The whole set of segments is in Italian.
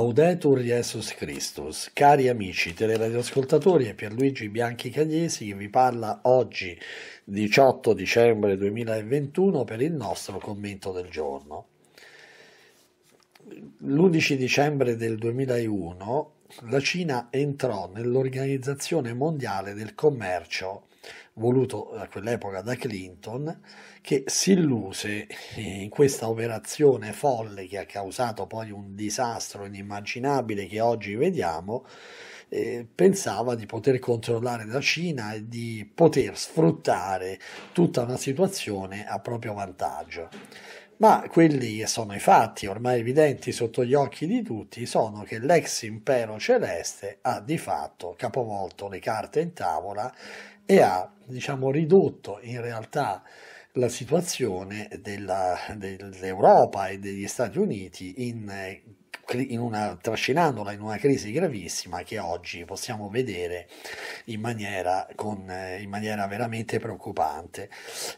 Laudetur Jesus Christus. Cari amici teleradioascoltatori, è Pierluigi Bianchi Cagliesi che vi parla oggi 18 dicembre 2021 per il nostro commento del giorno. L'11 dicembre del 2001 la Cina entrò nell'Organizzazione Mondiale del Commercio voluto a quell'epoca da Clinton, che si illuse in questa operazione folle che ha causato poi un disastro inimmaginabile che oggi vediamo, eh, pensava di poter controllare la Cina e di poter sfruttare tutta una situazione a proprio vantaggio. Ma quelli che sono i fatti ormai evidenti sotto gli occhi di tutti sono che l'ex impero celeste ha di fatto capovolto le carte in tavola e ha diciamo, ridotto in realtà la situazione dell'Europa e degli Stati Uniti in, eh, in una, trascinandola in una crisi gravissima che oggi possiamo vedere in maniera, con, eh, in maniera veramente preoccupante.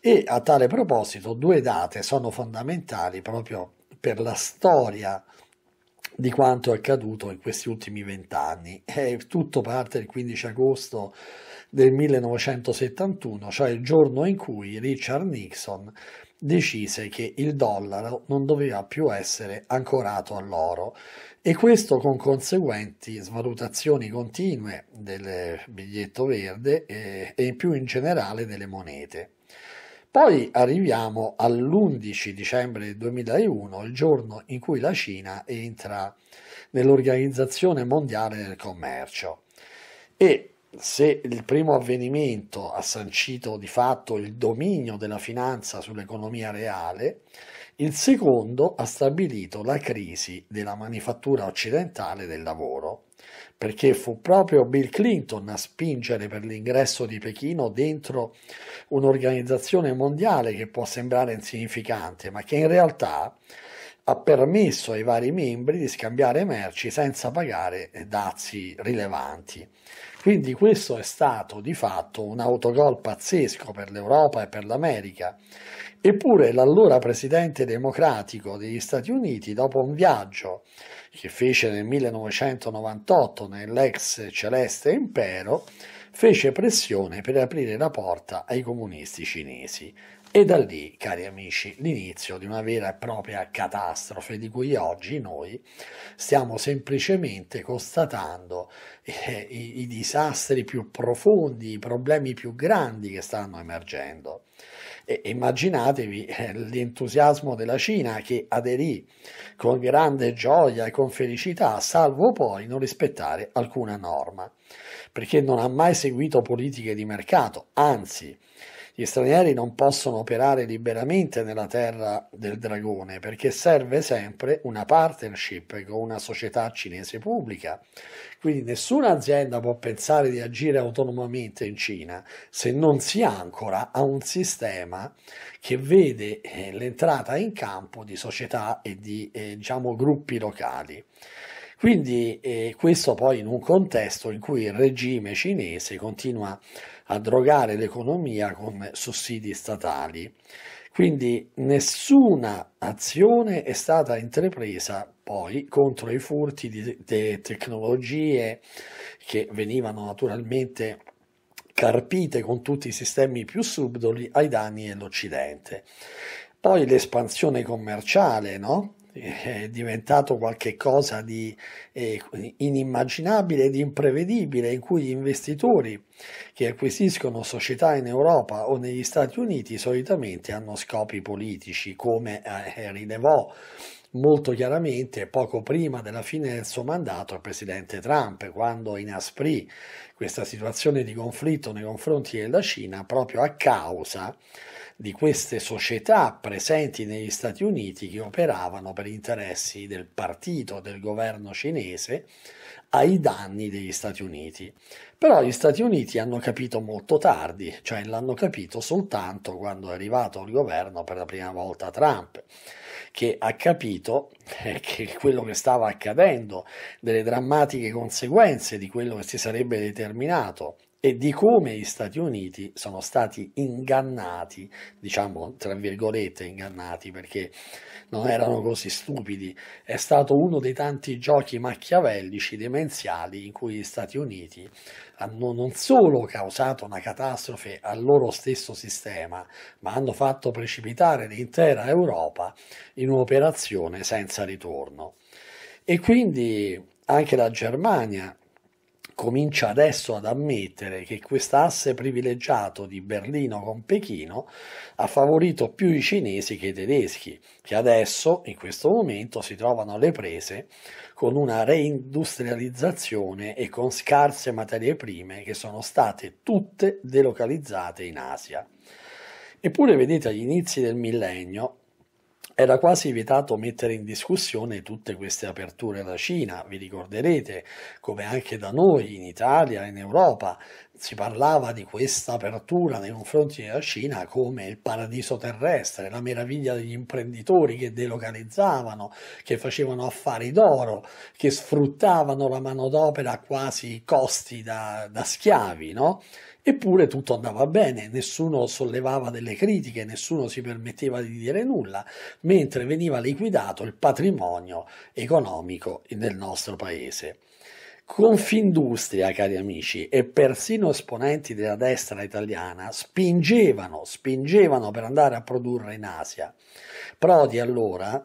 E a tale proposito due date sono fondamentali proprio per la storia di quanto è accaduto in questi ultimi vent'anni. tutto parte il 15 agosto del 1971, cioè il giorno in cui Richard Nixon decise che il dollaro non doveva più essere ancorato all'oro e questo con conseguenti svalutazioni continue del biglietto verde eh, e, e più in generale delle monete. Poi arriviamo all'11 dicembre 2001, il giorno in cui la Cina entra nell'Organizzazione Mondiale del Commercio e se il primo avvenimento ha sancito di fatto il dominio della finanza sull'economia reale, il secondo ha stabilito la crisi della manifattura occidentale del lavoro perché fu proprio Bill Clinton a spingere per l'ingresso di Pechino dentro un'organizzazione mondiale che può sembrare insignificante, ma che in realtà ha permesso ai vari membri di scambiare merci senza pagare dazi rilevanti. Quindi questo è stato di fatto un autogol pazzesco per l'Europa e per l'America. Eppure l'allora presidente democratico degli Stati Uniti, dopo un viaggio che fece nel 1998 nell'ex celeste impero, fece pressione per aprire la porta ai comunisti cinesi. E da lì, cari amici, l'inizio di una vera e propria catastrofe di cui oggi noi stiamo semplicemente constatando eh, i, i disastri più profondi, i problemi più grandi che stanno emergendo immaginatevi eh, l'entusiasmo della Cina che aderì con grande gioia e con felicità, salvo poi non rispettare alcuna norma, perché non ha mai seguito politiche di mercato, anzi gli stranieri non possono operare liberamente nella terra del dragone perché serve sempre una partnership con una società cinese pubblica. Quindi nessuna azienda può pensare di agire autonomamente in Cina se non si ancora a un sistema che vede eh, l'entrata in campo di società e di eh, diciamo, gruppi locali. Quindi eh, questo poi in un contesto in cui il regime cinese continua a drogare l'economia con sussidi statali. Quindi nessuna azione è stata intrapresa poi contro i furti di, di tecnologie che venivano naturalmente carpite con tutti i sistemi più subdoli ai danni dell'Occidente. Poi l'espansione commerciale, no? è diventato qualcosa di eh, inimmaginabile ed imprevedibile in cui gli investitori che acquisiscono società in Europa o negli Stati Uniti solitamente hanno scopi politici, come eh, rilevò molto chiaramente poco prima della fine del suo mandato il presidente Trump, quando inasprì questa situazione di conflitto nei confronti della Cina proprio a causa di queste società presenti negli Stati Uniti che operavano per interessi del partito, del governo cinese, ai danni degli Stati Uniti. Però gli Stati Uniti hanno capito molto tardi, cioè l'hanno capito soltanto quando è arrivato al governo per la prima volta Trump, che ha capito eh, che quello che stava accadendo, delle drammatiche conseguenze di quello che si sarebbe determinato e di come gli Stati Uniti sono stati ingannati, diciamo tra virgolette ingannati perché non erano così stupidi, è stato uno dei tanti giochi macchiavellici, demenziali in cui gli Stati Uniti hanno non solo causato una catastrofe al loro stesso sistema, ma hanno fatto precipitare l'intera Europa in un'operazione senza ritorno. E quindi anche la Germania comincia adesso ad ammettere che quest'asse privilegiato di Berlino con Pechino ha favorito più i cinesi che i tedeschi, che adesso, in questo momento, si trovano alle prese con una reindustrializzazione e con scarse materie prime che sono state tutte delocalizzate in Asia. Eppure vedete agli inizi del millennio era quasi vietato mettere in discussione tutte queste aperture alla Cina, vi ricorderete, come anche da noi in Italia e in Europa si parlava di questa apertura nei confronti della Cina come il paradiso terrestre, la meraviglia degli imprenditori che delocalizzavano, che facevano affari d'oro, che sfruttavano la manodopera a quasi costi da, da schiavi, no? Eppure tutto andava bene, nessuno sollevava delle critiche, nessuno si permetteva di dire nulla, mentre veniva liquidato il patrimonio economico del nostro paese. Confindustria, cari amici, e persino esponenti della destra italiana spingevano, spingevano per andare a produrre in Asia. Prodi allora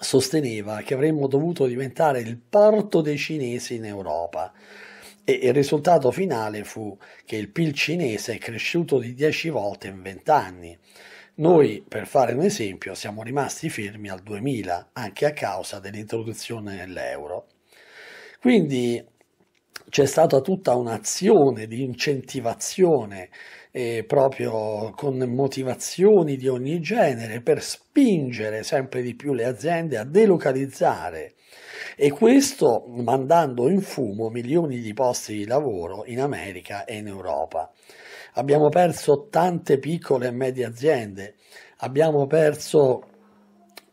sosteneva che avremmo dovuto diventare il porto dei cinesi in Europa e il risultato finale fu che il PIL cinese è cresciuto di 10 volte in 20 anni. Noi, per fare un esempio, siamo rimasti fermi al 2000, anche a causa dell'introduzione dell'euro. Quindi c'è stata tutta un'azione di incentivazione eh, proprio con motivazioni di ogni genere per spingere sempre di più le aziende a delocalizzare e questo mandando in fumo milioni di posti di lavoro in America e in Europa. Abbiamo perso tante piccole e medie aziende, abbiamo perso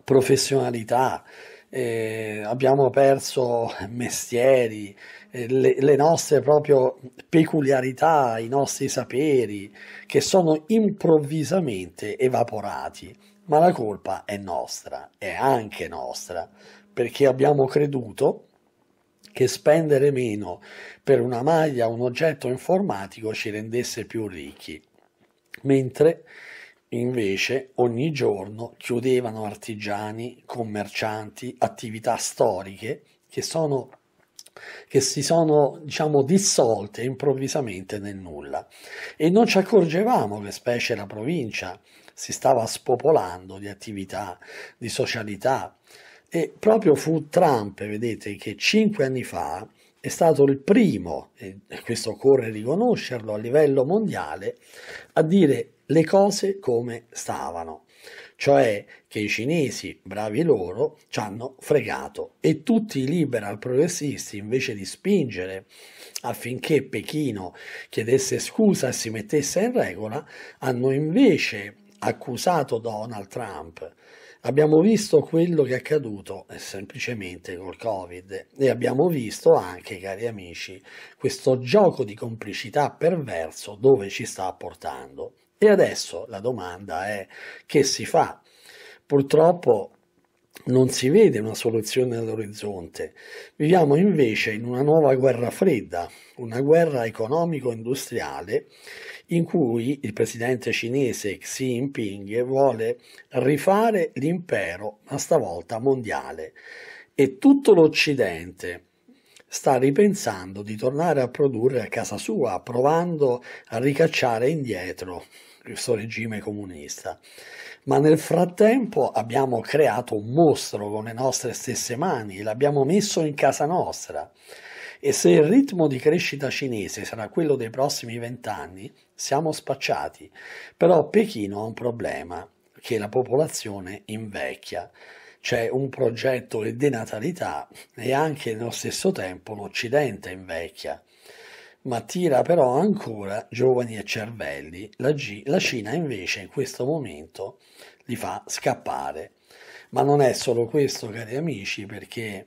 professionalità, eh, abbiamo perso mestieri, eh, le, le nostre proprio peculiarità, i nostri saperi, che sono improvvisamente evaporati. Ma la colpa è nostra, è anche nostra, perché abbiamo creduto che spendere meno per una maglia un oggetto informatico ci rendesse più ricchi, mentre invece ogni giorno chiudevano artigiani, commercianti, attività storiche che sono che si sono diciamo dissolte improvvisamente nel nulla e non ci accorgevamo che specie la provincia si stava spopolando di attività, di socialità e proprio fu Trump, vedete, che cinque anni fa è stato il primo, e questo occorre riconoscerlo a livello mondiale, a dire le cose come stavano cioè che i cinesi, bravi loro, ci hanno fregato e tutti i liberal progressisti invece di spingere affinché Pechino chiedesse scusa e si mettesse in regola, hanno invece accusato Donald Trump. Abbiamo visto quello che è accaduto eh, semplicemente col Covid e abbiamo visto anche, cari amici, questo gioco di complicità perverso dove ci sta portando. E adesso la domanda è che si fa? Purtroppo non si vede una soluzione all'orizzonte. Viviamo invece in una nuova guerra fredda, una guerra economico-industriale in cui il presidente cinese Xi Jinping vuole rifare l'impero, ma stavolta mondiale. E tutto l'Occidente, sta ripensando di tornare a produrre a casa sua, provando a ricacciare indietro questo regime comunista. Ma nel frattempo abbiamo creato un mostro con le nostre stesse mani, l'abbiamo messo in casa nostra. E se il ritmo di crescita cinese sarà quello dei prossimi vent'anni, siamo spacciati. Però Pechino ha un problema, che la popolazione invecchia c'è un progetto di denatalità e anche nello stesso tempo l'Occidente invecchia, ma tira però ancora giovani e cervelli, la, G, la Cina invece in questo momento li fa scappare. Ma non è solo questo, cari amici, perché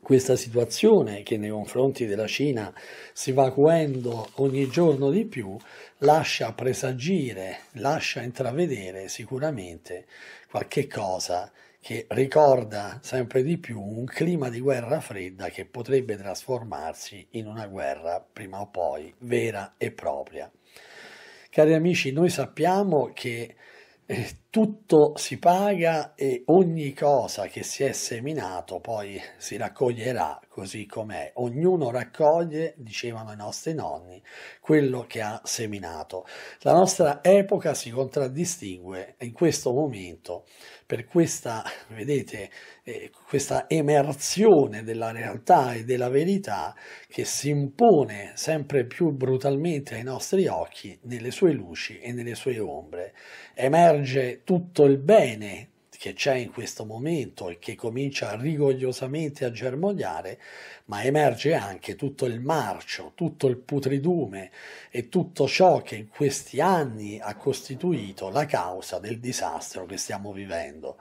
questa situazione che nei confronti della Cina si va acuendo ogni giorno di più lascia presagire, lascia intravedere sicuramente qualche cosa che ricorda sempre di più un clima di guerra fredda che potrebbe trasformarsi in una guerra prima o poi vera e propria. Cari amici, noi sappiamo che eh, tutto si paga e ogni cosa che si è seminato poi si raccoglierà così com'è. Ognuno raccoglie, dicevano i nostri nonni, quello che ha seminato. La nostra epoca si contraddistingue in questo momento per questa, vedete, eh, questa emersione della realtà e della verità che si impone sempre più brutalmente ai nostri occhi nelle sue luci e nelle sue ombre. Emerge tutto il bene che c'è in questo momento e che comincia rigogliosamente a germogliare, ma emerge anche tutto il marcio, tutto il putridume e tutto ciò che in questi anni ha costituito la causa del disastro che stiamo vivendo,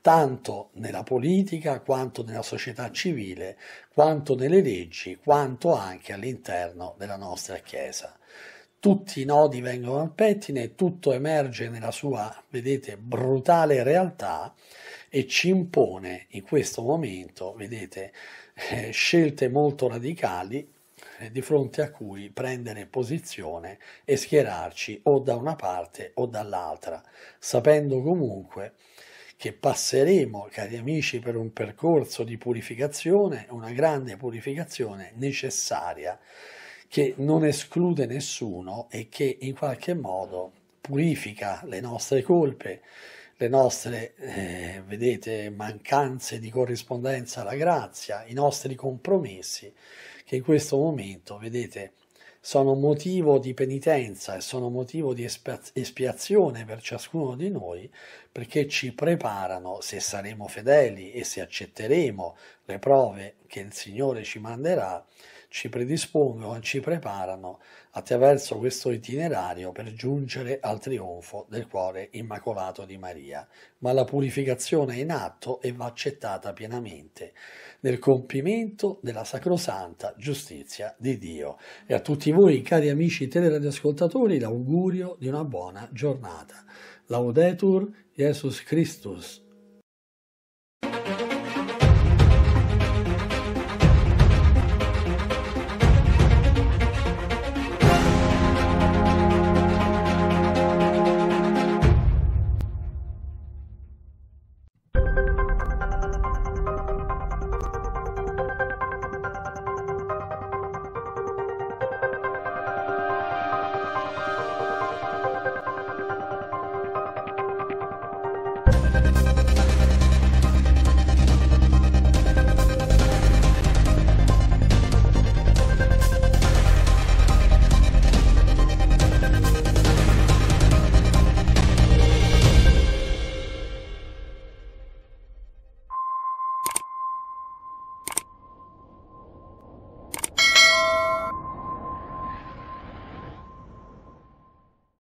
tanto nella politica quanto nella società civile, quanto nelle leggi, quanto anche all'interno della nostra Chiesa tutti i nodi vengono al pettine, tutto emerge nella sua, vedete, brutale realtà e ci impone in questo momento, vedete, eh, scelte molto radicali eh, di fronte a cui prendere posizione e schierarci o da una parte o dall'altra, sapendo comunque che passeremo, cari amici, per un percorso di purificazione, una grande purificazione necessaria che non esclude nessuno e che in qualche modo purifica le nostre colpe, le nostre, eh, vedete, mancanze di corrispondenza alla grazia, i nostri compromessi, che in questo momento, vedete, sono motivo di penitenza e sono motivo di espiazione per ciascuno di noi perché ci preparano, se saremo fedeli e se accetteremo le prove che il Signore ci manderà, ci predispongono e ci preparano attraverso questo itinerario per giungere al trionfo del cuore immacolato di Maria, ma la purificazione è in atto e va accettata pienamente nel compimento della sacrosanta giustizia di Dio. E a tutti voi, cari amici teleradioascoltatori, l'augurio di una buona giornata. Laudetur Jesus Christus.